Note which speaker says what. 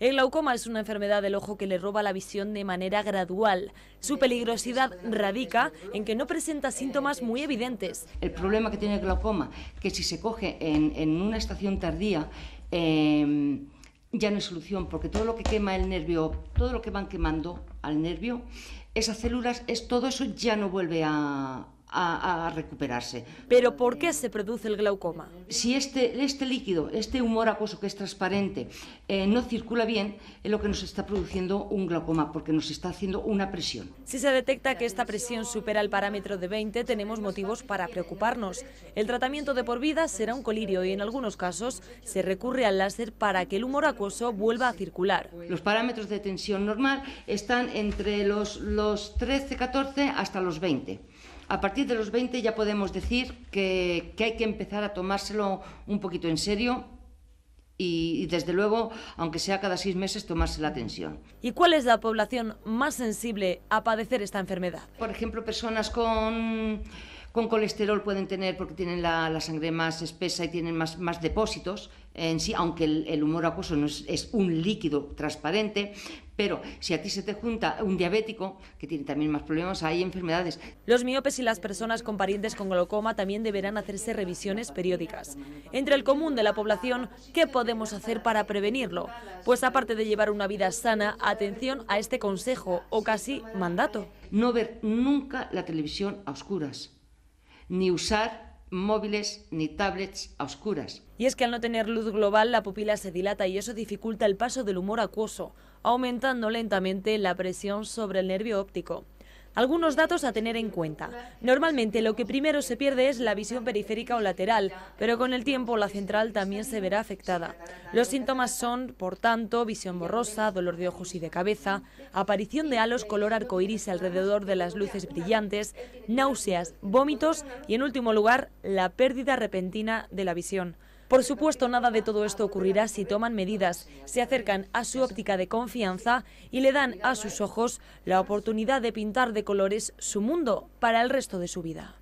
Speaker 1: El glaucoma es una enfermedad del ojo que le roba la visión de manera gradual.
Speaker 2: Su peligrosidad radica en que no presenta síntomas muy evidentes. El problema que tiene el glaucoma, que si se coge en, una estación tardía, em, ya no hay solución, porque todo lo que quema el nervio, todo lo que van quemando al nervio, esas células, es, todo eso ya no vuelve a, a, recuperarse. ¿Pero por qué se produce el glaucoma? Si este, este líquido, este humor acuoso que es transparente, eh, no circula bien, es lo que nos está produciendo un glaucoma, porque nos está haciendo una presión.
Speaker 1: Si se detecta que esta presión supera el parámetro de 20, tenemos motivos para preocuparnos. El tratamiento de por vida será un colirio y en algunos casos se recurre al láser para que el humor
Speaker 2: acuoso vuelva a circular. Los parámetros de tensión normal están entre los, los 13, 14 hasta los 20 a partir de los 20 ya podemos decir que, hay que empezar a tomárselo un poquito en serio y, desde luego, aunque sea cada seis meses, tomarse la atención. ¿Y cuál es la población más sensible a padecer esta enfermedad? Por ejemplo, personas con con colesterol pueden tener porque tienen la, sangre más espesa y tienen más, más depósitos en sí, aunque el, humor acuoso no es, es, un líquido transparente, pero si a ti se te junta un diabético, que tiene también más problemas, hay enfermedades. Los miopes y las personas con parientes con glaucoma también deberán
Speaker 1: hacerse revisiones periódicas. Entre el común de la población, ¿qué podemos hacer para prevenirlo? Pues aparte de llevar una vida sana, atención a este consejo o casi mandato.
Speaker 2: No ver nunca la televisión a oscuras ni usar móviles ni tablets a oscuras. Y es que al no tener luz global la pupila se dilata y eso
Speaker 1: dificulta el paso del humor acuoso, aumentando lentamente la presión sobre el nervio óptico. Algunos datos a tener en cuenta. Normalmente lo que primero se pierde es la visión periférica o lateral, pero con el tiempo la central también se verá afectada. Los síntomas son, por tanto, visión borrosa, dolor de ojos y de cabeza, aparición de halos color iris alrededor de las luces brillantes, náuseas, vómitos y, en último lugar, la pérdida repentina de la visión. Por supuesto, nada de todo esto ocurrirá si toman medidas, se acercan a su óptica de confianza y le dan a sus ojos la oportunidad de pintar de colores su mundo para el resto de su vida.